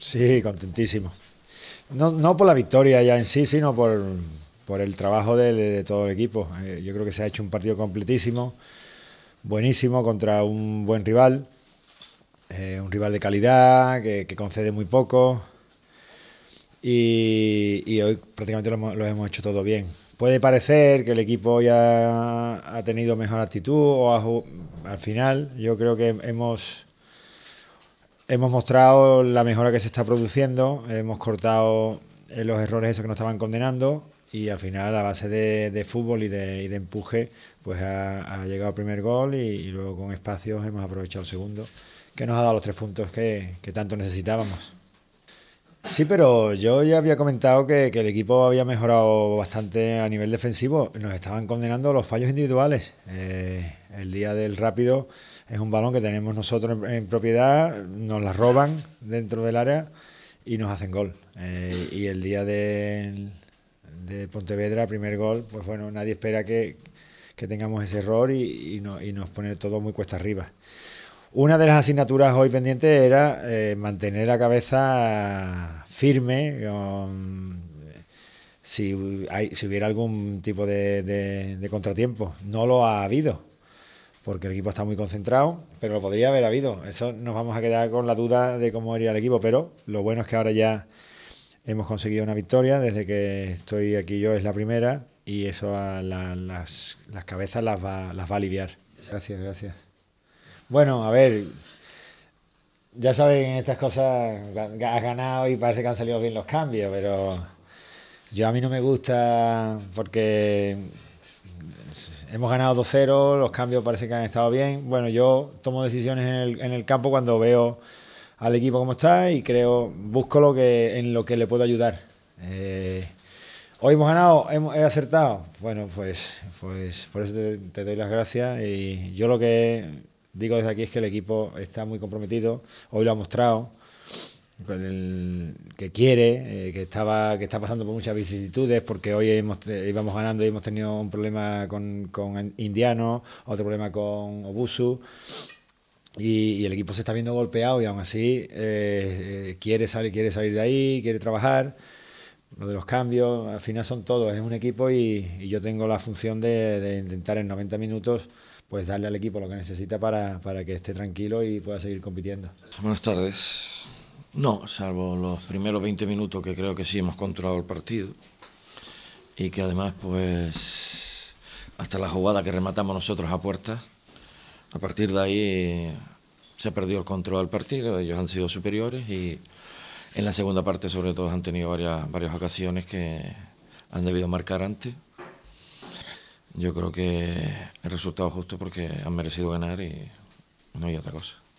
Sí, contentísimo. No, por la victoria ya en sí, sino por, por el trabajo de, todo el equipo. Eh, yo creo que se ha hecho un partido completísimo, buenísimo contra un buen rival, eh, un rival de calidad que, concede muy poco. Y, hoy prácticamente lo, hemos hecho todo bien. Puede parecer que el equipo ya ha tenido mejor actitud o al final yo creo que hemos Hemos mostrado la mejora que se está produciendo, hemos cortado eh, los errores esos que nos estaban condenando y al final a base de, fútbol y de, empuje pues ha, llegado el primer gol y, luego con espacios hemos aprovechado el segundo que nos ha dado los tres puntos que tanto necesitábamos. Sí, pero yo ya había comentado que, el equipo había mejorado bastante a nivel defensivo. Nos estaban condenando los fallos individuales. Eh, el día del rápido es un balón que tenemos nosotros en, propiedad, nos la roban dentro del área y nos hacen gol. Eh, y el día del, Pontevedra, primer gol, pues bueno, nadie espera que, tengamos ese error y, y nos pone todo muy cuesta arriba. Una de las asignaturas hoy pendientes era eh, mantener la cabeza firme. si, hubiera algún tipo de, contratiempo, no lo ha habido porque el equipo está muy concentrado, pero lo podría haber habido. Eso nos vamos a quedar con la duda de cómo iría el equipo, pero lo bueno es que ahora ya hemos conseguido una victoria. Desde que estoy aquí yo es la primera y eso a las, cabezas las va a aliviar. Gracias, gracias. Bueno, a ver, ya saben, estas cosas has ganado y parece que han salido bien los cambios, pero yo a mí no me gusta porque hemos ganado 2-0, los cambios parece que han estado bien. Bueno, yo tomo decisiones en el, campo cuando veo al equipo como está y creo, busco lo que, en lo que le puedo ayudar. Eh, hoy hemos ganado, hemos, he acertado. Bueno, pues, pues por eso te doy las gracias y yo lo que digo desde aquí es que el equipo está muy comprometido, hoy lo ha mostrado, que quiere, eh, que estaba que está pasando por muchas vicisitudes, porque hoy íbamos ganando y hemos tenido un problema con, con Indiano, otro problema con Obusu. Y, el equipo se está viendo golpeado y aún así eh, eh, quiere, salir, quiere salir de ahí, quiere trabajar lo de los cambios, al final son todos, es un equipo y, yo tengo la función de, de, intentar en 90 minutos pues darle al equipo lo que necesita para, para que esté tranquilo y pueda seguir compitiendo. Buenas tardes. No, salvo los primeros 20 minutos que creo que sí hemos controlado el partido y que además pues hasta la jugada que rematamos nosotros a puerta, a partir de ahí se perdió el control del partido, ellos han sido superiores y en la segunda parte, sobre todo, han tenido varias, varias ocasiones que han debido marcar antes. Yo creo que el resultado justo porque han merecido ganar y no hay otra cosa.